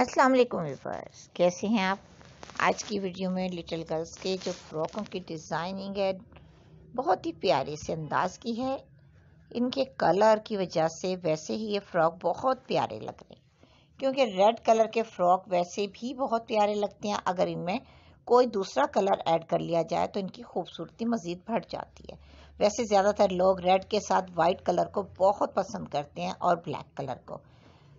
अस्सलाम वालेकुम व्यूअर्स कैसे हैं आप आज की वीडियो में लिटिल गर्ल्स के जो फ्रॉकों की डिज़ाइनिंग है बहुत ही प्यारे से अंदाज की है इनके कलर की वजह से वैसे ही ये फ़्रॉक बहुत प्यारे लग रहे हैं क्योंकि रेड कलर के फ़्रॉक वैसे भी बहुत प्यारे लगते हैं अगर इनमें कोई दूसरा कलर ऐड कर लिया जाए तो इनकी खूबसूरती मज़ीद बढ़ जाती है वैसे ज़्यादातर लोग रेड के साथ वाइट कलर को बहुत पसंद करते हैं और ब्लैक कलर को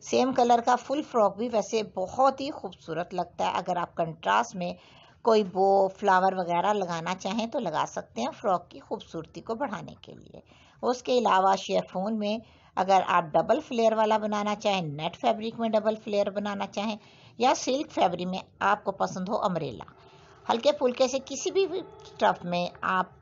सेम कलर का फुल फ्रॉक भी वैसे बहुत ही खूबसूरत लगता है अगर आप कंट्रास्ट में कोई बो फ्लावर वगैरह लगाना चाहें तो लगा सकते हैं फ्रॉक की खूबसूरती को बढ़ाने के लिए उसके अलावा शेफोन में अगर आप डबल फ्लेयर वाला बनाना चाहें नेट फैब्रिक में डबल फ्लेयर बनाना चाहें या सिल्क फैब्रिक में आपको पसंद हो अमरेला हल्के फुल्के से किसी भी स्टफ में आप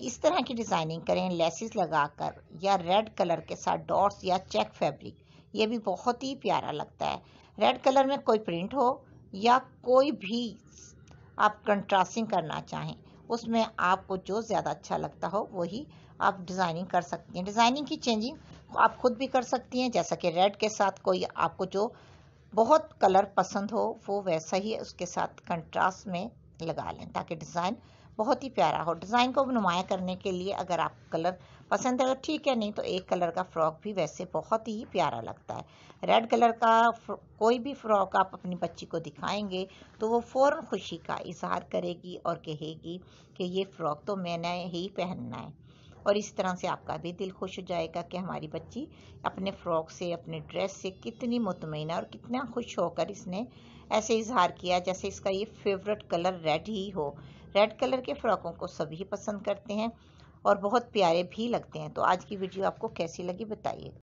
इस तरह की डिज़ाइनिंग करें लेसिस लगाकर या रेड कलर के साथ डॉट्स या चेक फैब्रिक ये भी बहुत ही प्यारा लगता है रेड कलर में कोई प्रिंट हो या कोई भी आप कंट्रास्टिंग करना चाहें उसमें आपको जो ज़्यादा अच्छा लगता हो वही आप डिज़ाइनिंग कर सकती हैं डिज़ाइनिंग की चेंजिंग आप खुद भी कर सकती हैं जैसा कि रेड के साथ कोई आपको जो बहुत कलर पसंद हो वो वैसा ही उसके साथ कंट्रास्ट में लगा लें ताकि डिज़ाइन बहुत ही प्यारा हो डिज़ाइन को नुमाया करने के लिए अगर आप कलर पसंद है तो ठीक है नहीं तो एक कलर का फ्रॉक भी वैसे बहुत ही प्यारा लगता है रेड कलर का कोई भी फ्रॉक आप अपनी बच्ची को दिखाएंगे तो वो फ़ौर खुशी का इजहार करेगी और कहेगी कि ये फ़्रॉक तो मैंने ही पहनना है और इस तरह से आपका भी दिल खुश हो जाएगा कि हमारी बच्ची अपने फ़्रॉक से अपने ड्रेस से कितनी मुतमिन और कितना खुश होकर इसने ऐसे इजहार किया जैसे इसका ये फेवरेट कलर रेड ही हो रेड कलर के फ़्रॉकों को सभी पसंद करते हैं और बहुत प्यारे भी लगते हैं तो आज की वीडियो आपको कैसी लगी बताइए